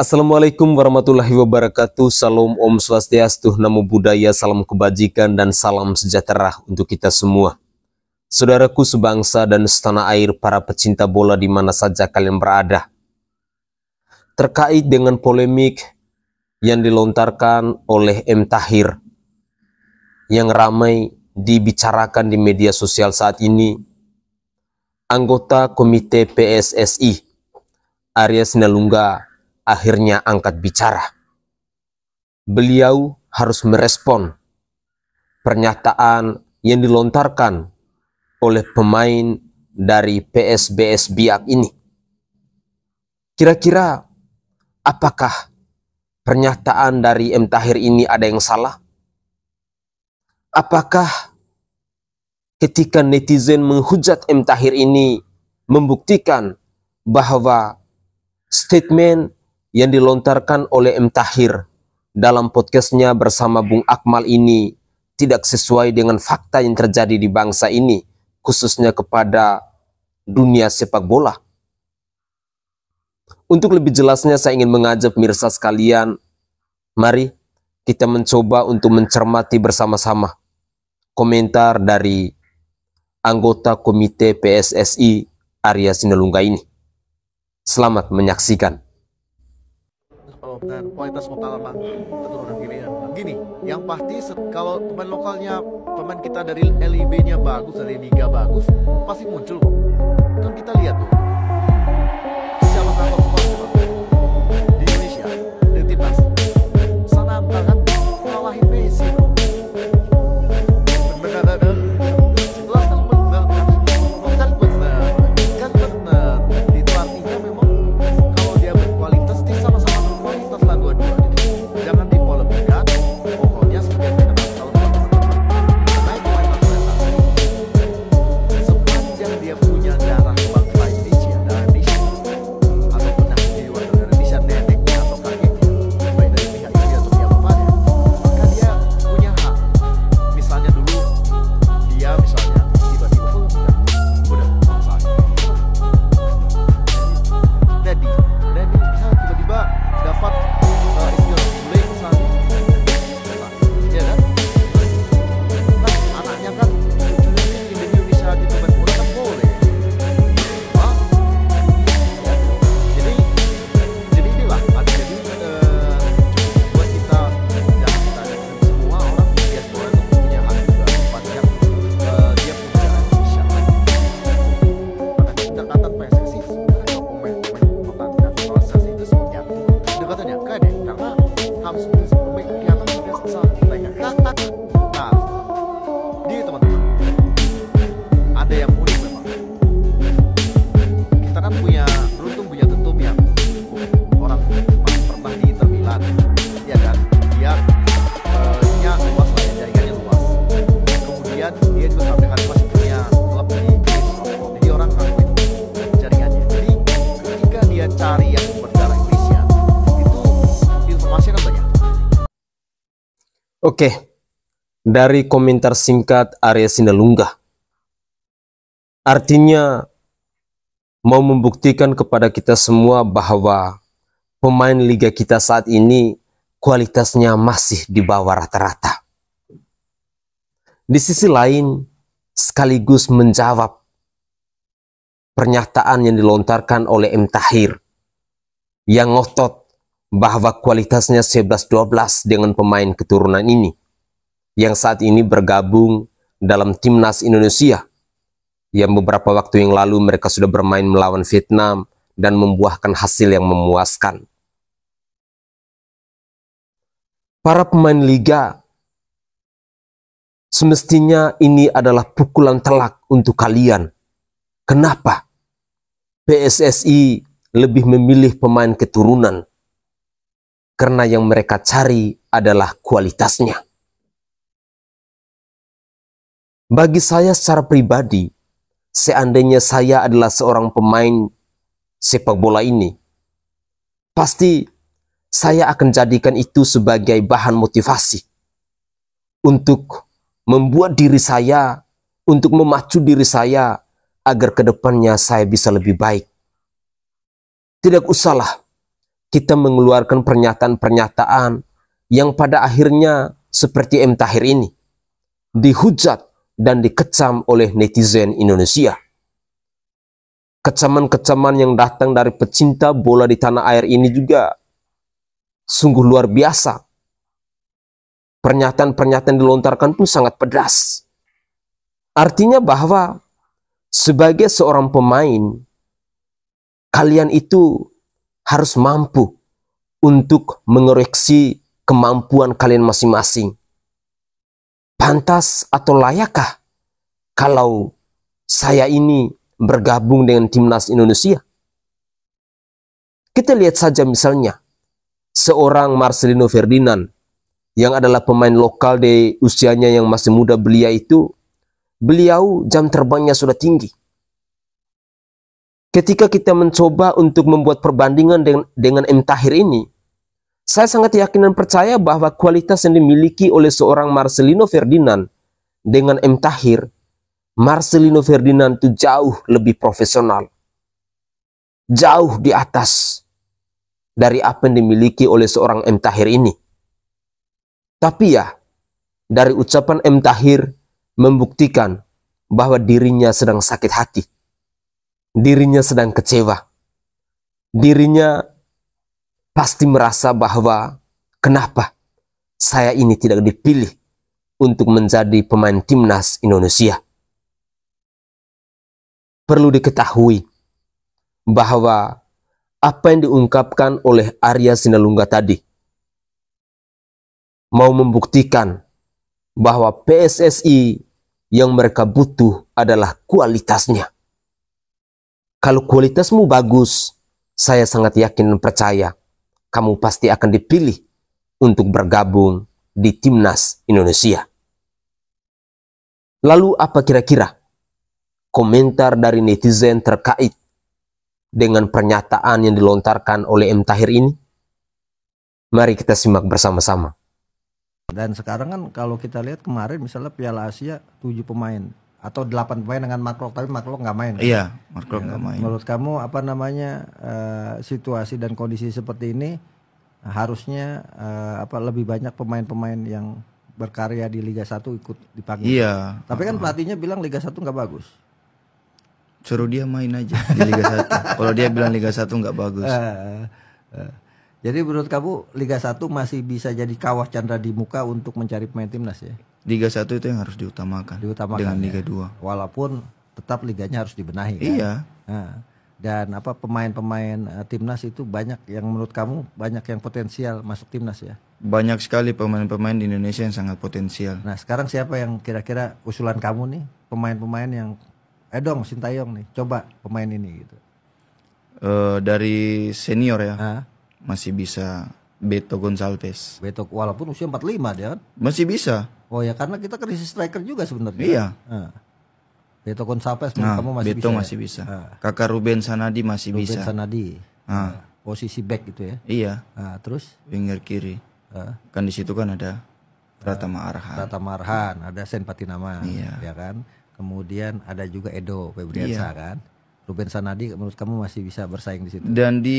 Assalamualaikum warahmatullahi wabarakatuh Salam Om Swastiastu, Namo Buddhaya, Salam Kebajikan dan Salam Sejahtera untuk kita semua Saudaraku sebangsa dan setanah air para pecinta bola di mana saja kalian berada Terkait dengan polemik yang dilontarkan oleh M. Tahir Yang ramai dibicarakan di media sosial saat ini Anggota Komite PSSI Arya Sinalungga akhirnya angkat bicara. Beliau harus merespon pernyataan yang dilontarkan oleh pemain dari PSBS Biak ini. Kira-kira apakah pernyataan dari M. Tahir ini ada yang salah? Apakah ketika netizen menghujat M. Tahir ini membuktikan bahwa statement yang dilontarkan oleh M. Tahir dalam podcastnya bersama Bung Akmal ini tidak sesuai dengan fakta yang terjadi di bangsa ini, khususnya kepada dunia sepak bola. Untuk lebih jelasnya saya ingin mengajak pemirsa sekalian, mari kita mencoba untuk mencermati bersama-sama komentar dari anggota Komite PSSI Arya Sinulungga ini. Selamat menyaksikan dan kualitas utama keturunan ya. Nah, gini, yang pasti kalau pemain lokalnya pemain kita dari LIB-nya bagus, dari liga bagus, pasti muncul kok. Kan kita lihat tuh. Oke, dari komentar singkat Arya Sinalungga. Artinya, mau membuktikan kepada kita semua bahwa pemain liga kita saat ini kualitasnya masih di bawah rata-rata. Di sisi lain, sekaligus menjawab pernyataan yang dilontarkan oleh M. Tahir yang ngotot bahwa kualitasnya 11-12 dengan pemain keturunan ini yang saat ini bergabung dalam timnas Indonesia yang beberapa waktu yang lalu mereka sudah bermain melawan Vietnam dan membuahkan hasil yang memuaskan. Para pemain liga semestinya ini adalah pukulan telak untuk kalian. Kenapa? PSSI lebih memilih pemain keturunan karena yang mereka cari adalah kualitasnya. Bagi saya secara pribadi, seandainya saya adalah seorang pemain sepak bola ini, pasti saya akan jadikan itu sebagai bahan motivasi untuk membuat diri saya, untuk memacu diri saya agar kedepannya saya bisa lebih baik. Tidak usahlah kita mengeluarkan pernyataan-pernyataan yang pada akhirnya seperti M. Tahir ini dihujat dan dikecam oleh netizen Indonesia. Kecaman-kecaman yang datang dari pecinta bola di tanah air ini juga sungguh luar biasa. Pernyataan-pernyataan dilontarkan pun sangat pedas. Artinya bahwa sebagai seorang pemain, kalian itu harus mampu untuk mengoreksi kemampuan kalian masing-masing. Pantas atau layakkah kalau saya ini bergabung dengan timnas Indonesia? Kita lihat saja misalnya seorang Marcelino Ferdinand yang adalah pemain lokal di usianya yang masih muda belia itu, beliau jam terbangnya sudah tinggi ketika kita mencoba untuk membuat perbandingan dengan, dengan Tahir ini, saya sangat yakin dan percaya bahwa kualitas yang dimiliki oleh seorang Marcelino Ferdinand dengan M Tahir, Marcelino Ferdinand itu jauh lebih profesional. Jauh di atas dari apa yang dimiliki oleh seorang M Tahir ini. Tapi ya, dari ucapan M Tahir membuktikan bahwa dirinya sedang sakit hati dirinya sedang kecewa. Dirinya pasti merasa bahwa kenapa saya ini tidak dipilih untuk menjadi pemain timnas Indonesia. Perlu diketahui bahwa apa yang diungkapkan oleh Arya Sinalungga tadi mau membuktikan bahwa PSSI yang mereka butuh adalah kualitasnya. Kalau kualitasmu bagus, saya sangat yakin dan percaya kamu pasti akan dipilih untuk bergabung di timnas Indonesia. Lalu apa kira-kira komentar dari netizen terkait dengan pernyataan yang dilontarkan oleh M Tahir ini? Mari kita simak bersama-sama. Dan sekarang kan kalau kita lihat kemarin misalnya Piala Asia tujuh pemain atau delapan pemain dengan Maklok tapi Maklok nggak main. Iya, Maklok ya nggak ya, main. Menurut kamu apa namanya uh, situasi dan kondisi seperti ini harusnya uh, apa lebih banyak pemain-pemain yang berkarya di Liga 1 ikut dipanggil. Iya. Tapi kan uh, pelatihnya bilang Liga 1 nggak bagus. Suruh dia main aja di Liga 1. Kalau dia bilang Liga 1 nggak bagus. Uh, uh. Jadi menurut kamu Liga 1 masih bisa jadi kawah chandra di muka untuk mencari pemain timnas ya? Liga 1 itu yang harus diutamakan, diutamakan dengan ya. Liga ya. 2. Walaupun tetap liganya harus dibenahi kan? Iya. Nah, dan apa pemain-pemain uh, timnas itu banyak yang menurut kamu banyak yang potensial masuk timnas ya? Banyak sekali pemain-pemain di Indonesia yang sangat potensial. Nah, sekarang siapa yang kira-kira usulan kamu nih pemain-pemain yang eh dong Sintayong nih, coba pemain ini gitu. Uh, dari senior ya. Uh. Masih bisa Beto Gonçalves. Beto walaupun usia 45 dia kan. Masih bisa. Oh ya karena kita krisis striker juga sebenarnya. Iya. Kan? Nah. Beto Gonçalves nah, kamu masih Beto bisa. Ya? masih ya? bisa. Nah. Kakak Ruben Sanadi masih Ruben bisa. Ruben Sanadi. Nah. Posisi back gitu ya. Iya. Nah, terus winger kiri. Nah. Kan di situ kan ada Pratama Arhan. Pratama Arhan, ada Sen Patinama, iya. ya kan. Kemudian ada juga Edo Febriansa iya. kan. Ruben Sanadi menurut kamu masih bisa bersaing di situ? Dan di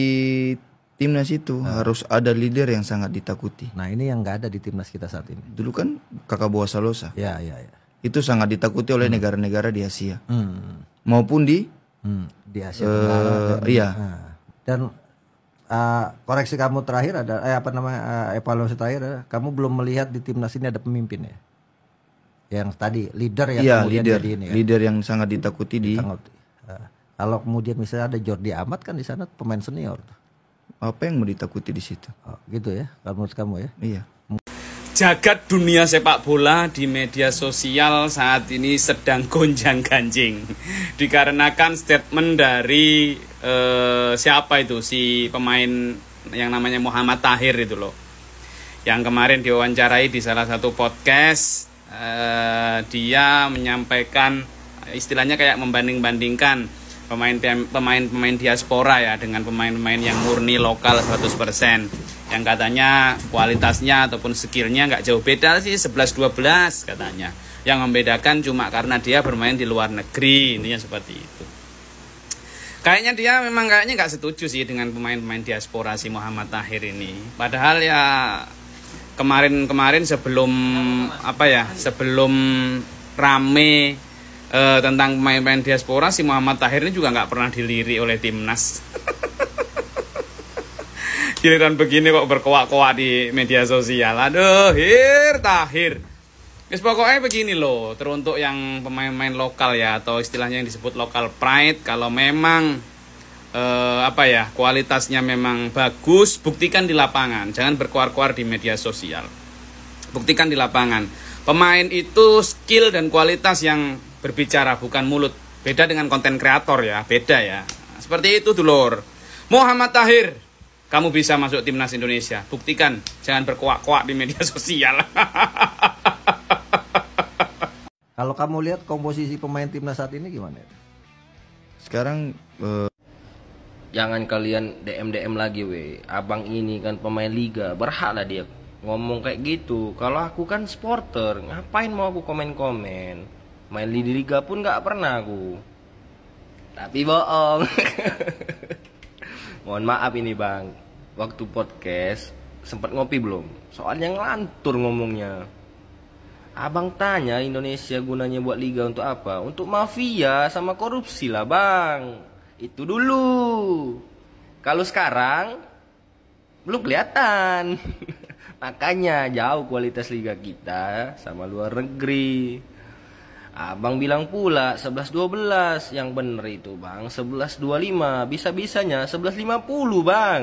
timnas itu nah. harus ada leader yang sangat ditakuti. Nah ini yang nggak ada di timnas kita saat ini. Dulu kan kakak buah Salosa. Ya ya ya. Itu sangat ditakuti oleh hmm. negara-negara hmm. di Asia hmm. maupun di hmm. di Asia eh, Dan, iya. Nah. Dan uh, koreksi kamu terakhir ada eh, apa namanya uh, evaluasi terakhir adalah kamu belum melihat di timnas ini ada pemimpin ya. Yang tadi leader yang ya, kemudian leader, jadi ini. Ya? Leader yang sangat ditakuti di. Ditakuti. Ah. kalau kemudian misalnya ada Jordi Amat kan di sana pemain senior. Tuh apa yang mau ditakuti di situ? Oh, gitu ya, menurut kamu ya? Iya. Jagat dunia sepak bola di media sosial saat ini sedang gonjang-ganjing dikarenakan statement dari eh, siapa itu si pemain yang namanya Muhammad Tahir itu loh. Yang kemarin diwawancarai di salah satu podcast eh, dia menyampaikan istilahnya kayak membanding-bandingkan pemain pemain pemain diaspora ya dengan pemain-pemain yang murni lokal 100% yang katanya kualitasnya ataupun skillnya nggak jauh beda sih 11-12 katanya yang membedakan cuma karena dia bermain di luar negeri intinya seperti itu kayaknya dia memang kayaknya nggak setuju sih dengan pemain-pemain diaspora si Muhammad Tahir ini padahal ya kemarin-kemarin sebelum apa ya sebelum rame e, tentang pemain-pemain diaspora si Muhammad Tahir ini juga nggak pernah dilirik oleh timnas giliran begini kok berkoak-koak di media sosial aduh Hir Tahir Yes, pokoknya begini loh, teruntuk yang pemain-pemain lokal ya atau istilahnya yang disebut lokal pride kalau memang eh, apa ya, kualitasnya memang bagus, buktikan di lapangan, jangan berkoar-koar di media sosial. Buktikan di lapangan. Pemain itu skill dan kualitas yang berbicara bukan mulut. Beda dengan konten kreator ya, beda ya. Seperti itu dulur. Muhammad Tahir, kamu bisa masuk timnas Indonesia. Buktikan, jangan berkuak-kuak di media sosial. Kalau kamu lihat komposisi pemain timnas saat ini gimana? Sekarang uh... jangan kalian DM DM lagi, we. Abang ini kan pemain liga, berhak lah dia ngomong kayak gitu. Kalau aku kan supporter, ngapain mau aku komen-komen? main di liga pun nggak pernah aku tapi bohong mohon maaf ini bang waktu podcast sempat ngopi belum soalnya ngelantur ngomongnya abang tanya Indonesia gunanya buat liga untuk apa untuk mafia sama korupsi lah bang itu dulu kalau sekarang belum kelihatan makanya jauh kualitas liga kita sama luar negeri Abang bilang pula 11.12 Yang bener itu bang 11.25 Bisa-bisanya 11.50 bang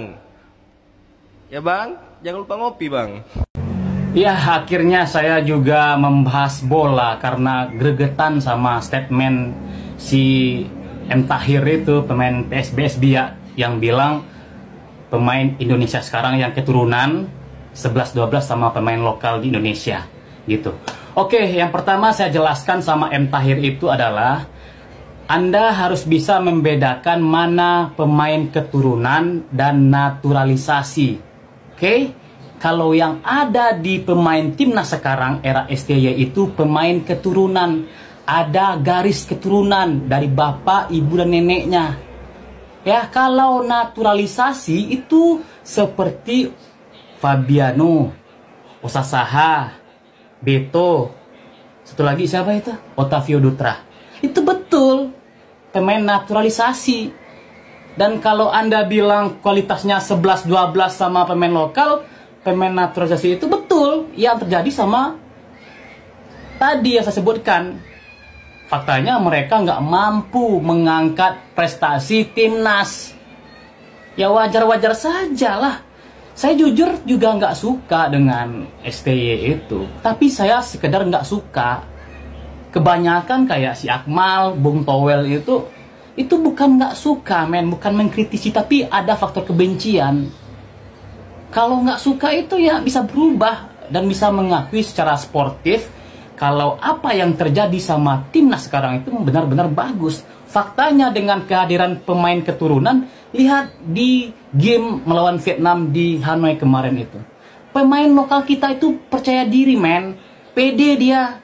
Ya bang Jangan lupa ngopi bang Ya akhirnya saya juga membahas bola Karena gregetan sama statement Si M. Tahir itu Pemain PSBS Biak ya, Yang bilang Pemain Indonesia sekarang yang keturunan 11-12 sama pemain lokal di Indonesia Gitu Oke, yang pertama saya jelaskan sama M Tahir itu adalah Anda harus bisa membedakan mana pemain keturunan dan naturalisasi. Oke? Kalau yang ada di pemain timnas sekarang era STY itu pemain keturunan. Ada garis keturunan dari bapak, ibu dan neneknya. Ya, kalau naturalisasi itu seperti Fabiano, Osasaha, Beto satu lagi siapa itu Otavio Dutra itu betul pemain naturalisasi dan kalau anda bilang kualitasnya 11-12 sama pemain lokal pemain naturalisasi itu betul yang terjadi sama tadi yang saya sebutkan faktanya mereka nggak mampu mengangkat prestasi timnas ya wajar-wajar sajalah saya jujur juga nggak suka dengan STY itu tapi saya sekedar nggak suka kebanyakan kayak si Akmal Bung Towel itu itu bukan nggak suka men bukan mengkritisi tapi ada faktor kebencian kalau nggak suka itu ya bisa berubah dan bisa mengakui secara sportif kalau apa yang terjadi sama timnas sekarang itu benar-benar bagus. Faktanya dengan kehadiran pemain keturunan, Lihat di game melawan Vietnam di Hanoi kemarin itu. Pemain lokal kita itu percaya diri, men. PD dia.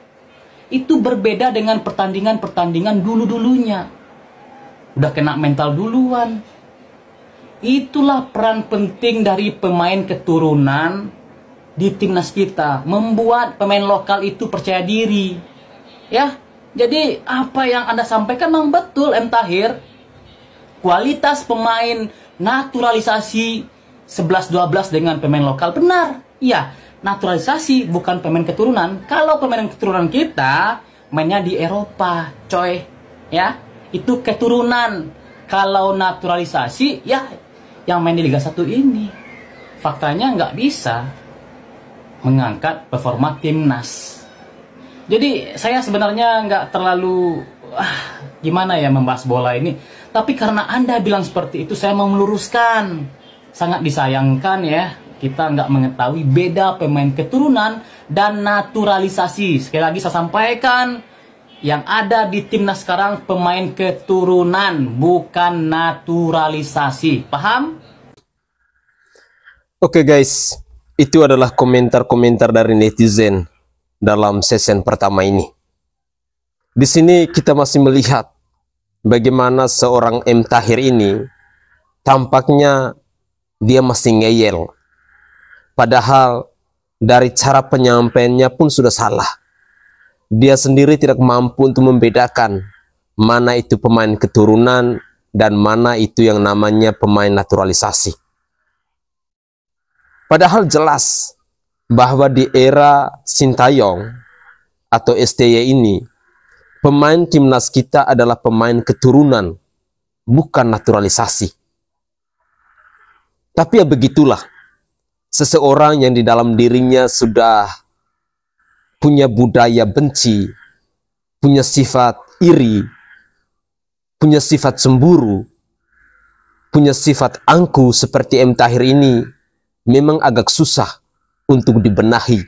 Itu berbeda dengan pertandingan-pertandingan dulu-dulunya. Udah kena mental duluan. Itulah peran penting dari pemain keturunan di timnas kita, membuat pemain lokal itu percaya diri. Ya, jadi apa yang Anda sampaikan memang betul M Tahir kualitas pemain naturalisasi 11-12 dengan pemain lokal benar iya naturalisasi bukan pemain keturunan kalau pemain keturunan kita mainnya di Eropa coy ya itu keturunan kalau naturalisasi ya yang main di Liga 1 ini faktanya nggak bisa mengangkat performa timnas jadi saya sebenarnya nggak terlalu ah, gimana ya membahas bola ini. Tapi karena Anda bilang seperti itu, saya mau meluruskan. Sangat disayangkan ya, kita nggak mengetahui beda pemain keturunan dan naturalisasi. Sekali lagi saya sampaikan, yang ada di timnas sekarang pemain keturunan, bukan naturalisasi. Paham? Oke okay guys, itu adalah komentar-komentar dari netizen dalam sesen pertama ini. Di sini kita masih melihat bagaimana seorang M. Tahir ini tampaknya dia masih ngeyel. Padahal dari cara penyampaiannya pun sudah salah. Dia sendiri tidak mampu untuk membedakan mana itu pemain keturunan dan mana itu yang namanya pemain naturalisasi. Padahal jelas bahwa di era Sintayong atau STY ini pemain timnas kita adalah pemain keturunan, bukan naturalisasi. Tapi ya begitulah, seseorang yang di dalam dirinya sudah punya budaya benci, punya sifat iri, punya sifat semburu, punya sifat angku seperti M. Tahir ini, memang agak susah untuk dibenahi.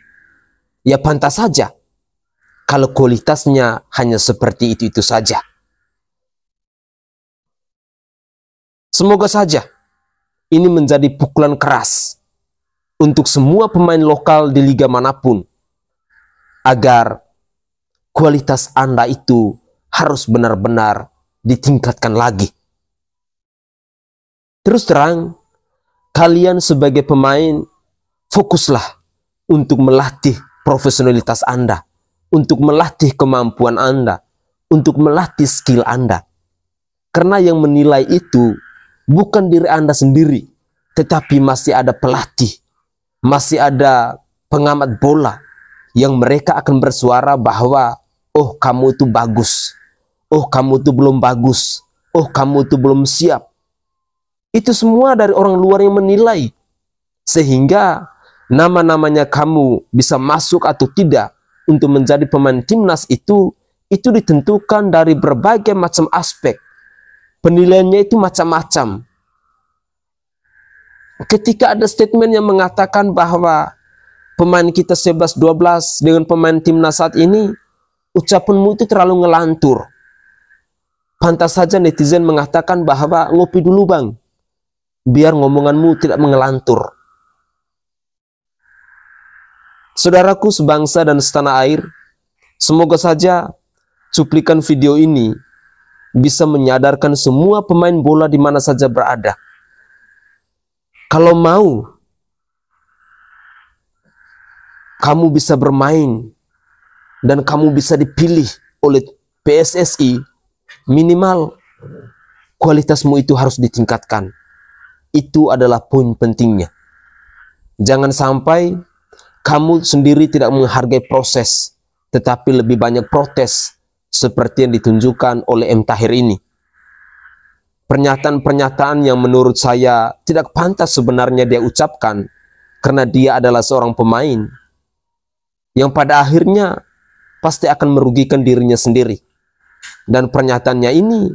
Ya pantas saja kalau kualitasnya hanya seperti itu-itu saja. Semoga saja ini menjadi pukulan keras untuk semua pemain lokal di liga manapun agar kualitas Anda itu harus benar-benar ditingkatkan lagi. Terus terang, kalian sebagai pemain fokuslah untuk melatih profesionalitas Anda untuk melatih kemampuan Anda, untuk melatih skill Anda. Karena yang menilai itu bukan diri Anda sendiri, tetapi masih ada pelatih, masih ada pengamat bola yang mereka akan bersuara bahwa, oh kamu itu bagus, oh kamu itu belum bagus, oh kamu itu belum siap. Itu semua dari orang luar yang menilai. Sehingga nama-namanya kamu bisa masuk atau tidak untuk menjadi pemain timnas itu itu ditentukan dari berbagai macam aspek. Penilaiannya itu macam-macam. Ketika ada statement yang mengatakan bahwa pemain kita 11-12 dengan pemain timnas saat ini, ucapanmu itu terlalu ngelantur. Pantas saja netizen mengatakan bahwa ngopi dulu bang, biar ngomonganmu tidak mengelantur. Saudaraku sebangsa dan setanah air, semoga saja cuplikan video ini bisa menyadarkan semua pemain bola di mana saja berada. Kalau mau, kamu bisa bermain dan kamu bisa dipilih oleh PSSI minimal kualitasmu itu harus ditingkatkan. Itu adalah poin pentingnya. Jangan sampai kamu sendiri tidak menghargai proses, tetapi lebih banyak protes seperti yang ditunjukkan oleh M. Tahir ini. Pernyataan-pernyataan yang menurut saya tidak pantas sebenarnya dia ucapkan, karena dia adalah seorang pemain yang pada akhirnya pasti akan merugikan dirinya sendiri. Dan pernyataannya ini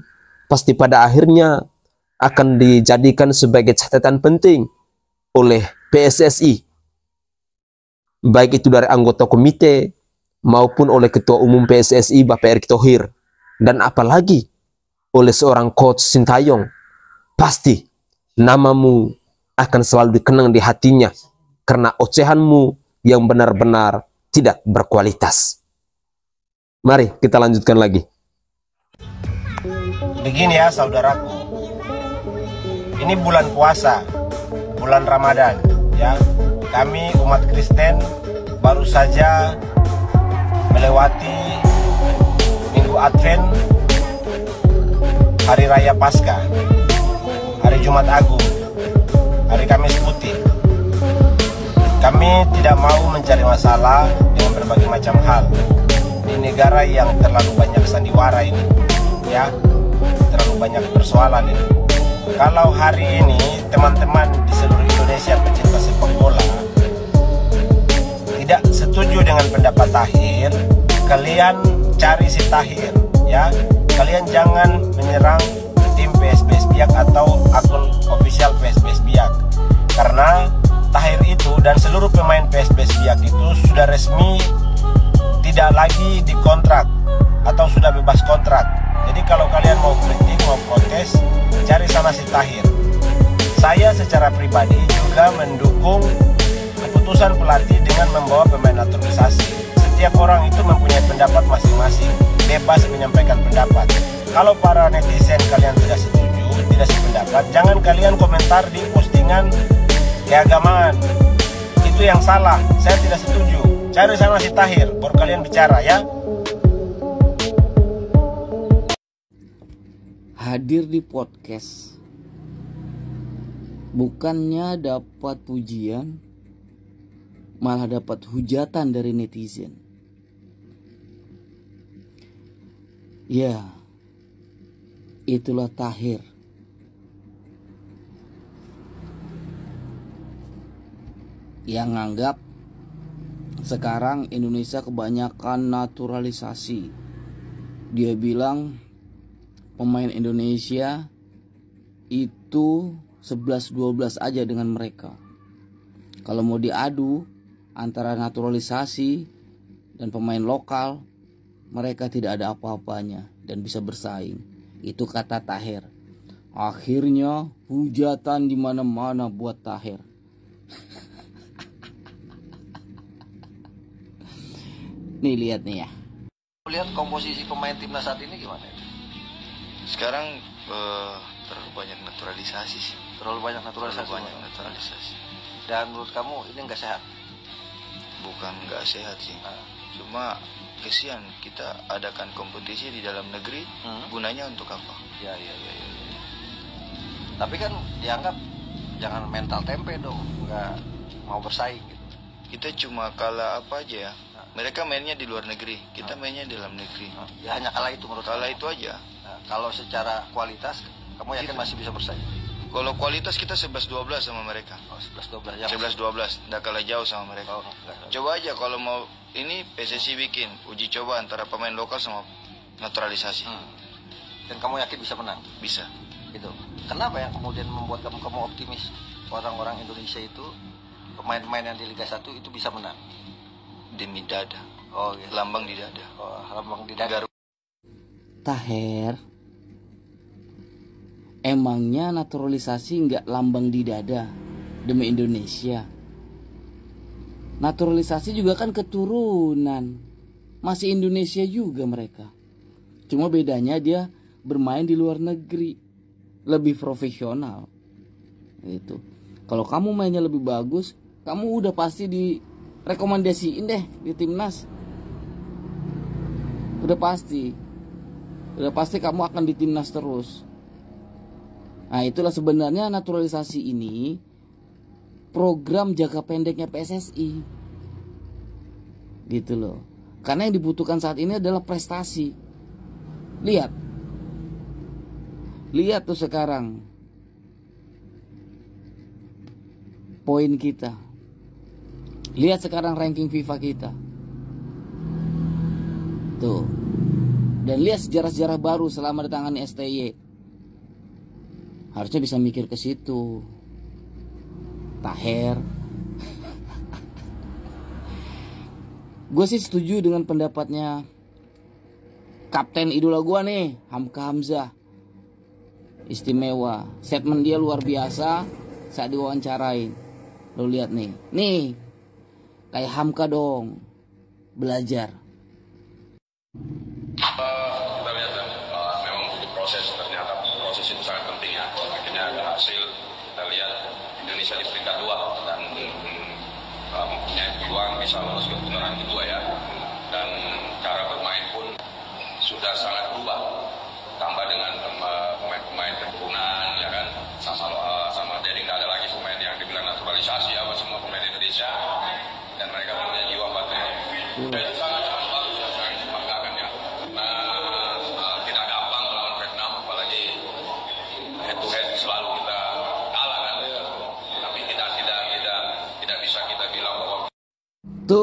pasti pada akhirnya akan dijadikan sebagai catatan penting oleh PSSI baik itu dari anggota komite maupun oleh ketua umum PSSI Bapak Erick Thohir dan apalagi oleh seorang coach Sintayong pasti namamu akan selalu dikenang di hatinya karena ocehanmu yang benar-benar tidak berkualitas. Mari kita lanjutkan lagi. Begini ya saudaraku. Ini bulan puasa, bulan Ramadan ya kami umat Kristen baru saja melewati Minggu Advent Hari Raya Paskah Hari Jumat Agung Hari Kamis Putih Kami tidak mau mencari masalah dengan berbagai macam hal Di negara yang terlalu banyak sandiwara ini Ya Terlalu banyak persoalan ini Kalau hari ini teman-teman di seluruh tidak setuju dengan pendapat Tahir, kalian cari si Tahir ya. Kalian jangan menyerang tim PSBS Biak atau akun official PSBS Biak. Karena Tahir itu dan seluruh pemain PSBS Biak itu sudah resmi tidak lagi dikontrak atau sudah bebas kontrak. Jadi kalau kalian mau kritik, mau protes, cari sama si Tahir. Saya secara pribadi juga mendukung keputusan pelatih dengan membawa pemain naturalisasi. Setiap orang itu mempunyai pendapat masing-masing, bebas menyampaikan pendapat. Kalau para netizen kalian tidak setuju, tidak sependapat, jangan kalian komentar di postingan keagamaan. Itu yang salah, saya tidak setuju. Cari sana si Tahir, baru kalian bicara ya. Hadir di podcast bukannya dapat pujian, malah dapat hujatan dari netizen. Ya, itulah Tahir. Yang nganggap sekarang Indonesia kebanyakan naturalisasi. Dia bilang pemain Indonesia itu 11-12 aja dengan mereka. Kalau mau diadu, antara naturalisasi dan pemain lokal mereka tidak ada apa-apanya dan bisa bersaing. Itu kata Tahir. Akhirnya hujatan di mana-mana buat Tahir. nih lihat nih ya. Lihat komposisi pemain timnas saat ini gimana? Sekarang uh, terlalu banyak naturalisasi sih. Terlalu banyak naturalisasi. Terlalu banyak naturalisasi. Dan menurut kamu ini nggak sehat? bukan nggak sehat sih cuma kesian kita adakan kompetisi di dalam negeri hmm. gunanya untuk apa ya ya ya, ya. tapi kan dianggap jangan mental tempe dong nggak mau bersaing gitu. kita cuma kalah apa aja ya nah. mereka mainnya di luar negeri kita hmm. mainnya di dalam negeri nah, ya hanya kalah itu menurut kalah kamu. itu aja nah, kalau secara kualitas kamu yakin gitu. masih bisa bersaing kalau kualitas kita 11-12 sama mereka. Oh, 11-12 ya. 11-12, nggak kalah jauh sama mereka. Oh, Coba aja kalau mau ini PSSI bikin uji coba antara pemain lokal sama naturalisasi. Hmm. Dan kamu yakin bisa menang? Bisa. Gitu. Kenapa yang kemudian membuat kamu kamu optimis orang-orang Indonesia itu pemain-pemain yang di Liga 1 itu bisa menang? Demi dada. Oh, gitu. Lambang di dada. Oh, lambang di dada. tahir emangnya naturalisasi nggak lambang di dada demi Indonesia naturalisasi juga kan keturunan masih Indonesia juga mereka cuma bedanya dia bermain di luar negeri lebih profesional itu kalau kamu mainnya lebih bagus kamu udah pasti direkomendasiin deh di timnas udah pasti udah pasti kamu akan di timnas terus Nah, itulah sebenarnya naturalisasi ini program jangka pendeknya PSSI. Gitu loh. Karena yang dibutuhkan saat ini adalah prestasi. Lihat. Lihat tuh sekarang. Poin kita. Lihat sekarang ranking FIFA kita. Tuh. Dan lihat sejarah-sejarah baru selama ditangani STY harusnya bisa mikir ke situ Taher gue sih setuju dengan pendapatnya kapten idola gue nih Hamka Hamzah istimewa statement dia luar biasa saat diwawancarain lo lihat nih nih kayak Hamka dong belajar Salos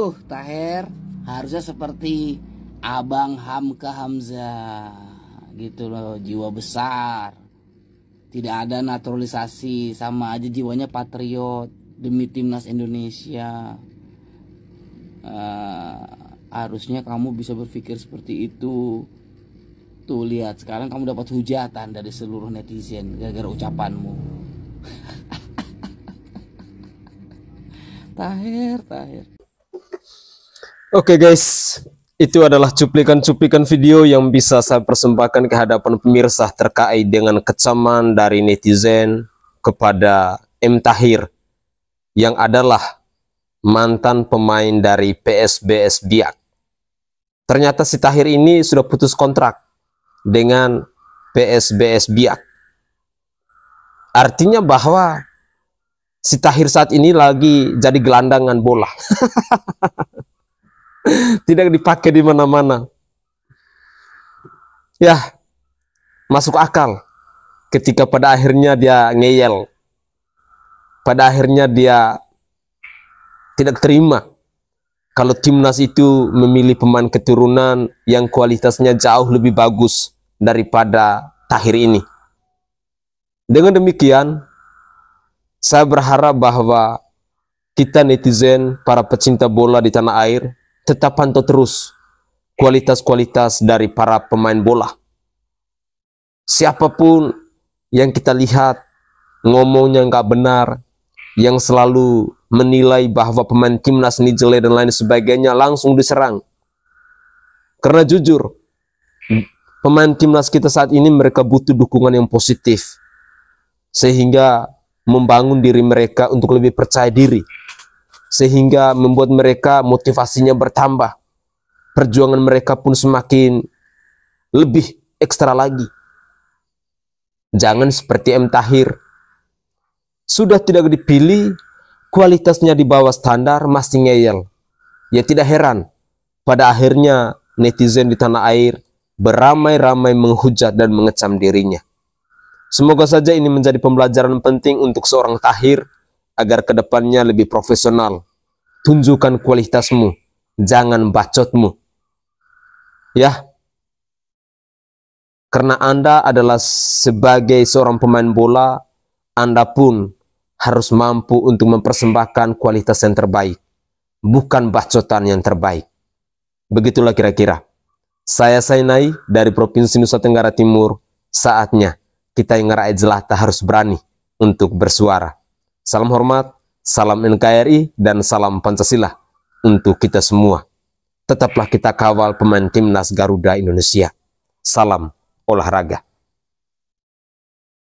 Tuh Taher harusnya seperti Abang Hamka Hamzah gitu loh jiwa besar tidak ada naturalisasi sama aja jiwanya patriot demi timnas Indonesia uh, harusnya kamu bisa berpikir seperti itu tuh lihat sekarang kamu dapat hujatan dari seluruh netizen gara-gara ucapanmu Tahir Tahir Oke okay guys, itu adalah cuplikan-cuplikan video yang bisa saya persembahkan ke hadapan pemirsa terkait dengan kecaman dari netizen kepada M. Tahir yang adalah mantan pemain dari PSBS Biak. Ternyata si Tahir ini sudah putus kontrak dengan PSBS Biak. Artinya bahwa si Tahir saat ini lagi jadi gelandangan bola. tidak dipakai di mana-mana. Ya, masuk akal ketika pada akhirnya dia ngeyel. Pada akhirnya dia tidak terima kalau timnas itu memilih pemain keturunan yang kualitasnya jauh lebih bagus daripada Tahir ini. Dengan demikian, saya berharap bahwa kita netizen, para pecinta bola di tanah air, tetap pantau terus kualitas-kualitas dari para pemain bola. Siapapun yang kita lihat ngomongnya nggak benar, yang selalu menilai bahwa pemain timnas ini jelek dan lain sebagainya langsung diserang. Karena jujur, pemain timnas kita saat ini mereka butuh dukungan yang positif. Sehingga membangun diri mereka untuk lebih percaya diri sehingga membuat mereka motivasinya bertambah. Perjuangan mereka pun semakin lebih ekstra lagi. Jangan seperti M. Tahir. Sudah tidak dipilih, kualitasnya di bawah standar masih ngeyel. Ya tidak heran, pada akhirnya netizen di tanah air beramai-ramai menghujat dan mengecam dirinya. Semoga saja ini menjadi pembelajaran penting untuk seorang Tahir agar kedepannya lebih profesional. Tunjukkan kualitasmu, jangan bacotmu. Ya, karena Anda adalah sebagai seorang pemain bola, Anda pun harus mampu untuk mempersembahkan kualitas yang terbaik, bukan bacotan yang terbaik. Begitulah kira-kira. Saya Sainai dari Provinsi Nusa Tenggara Timur, saatnya kita yang ngeraih jelata harus berani untuk bersuara. Salam hormat, salam NKRI, dan salam Pancasila untuk kita semua. Tetaplah kita kawal pemain timnas Garuda Indonesia. Salam olahraga.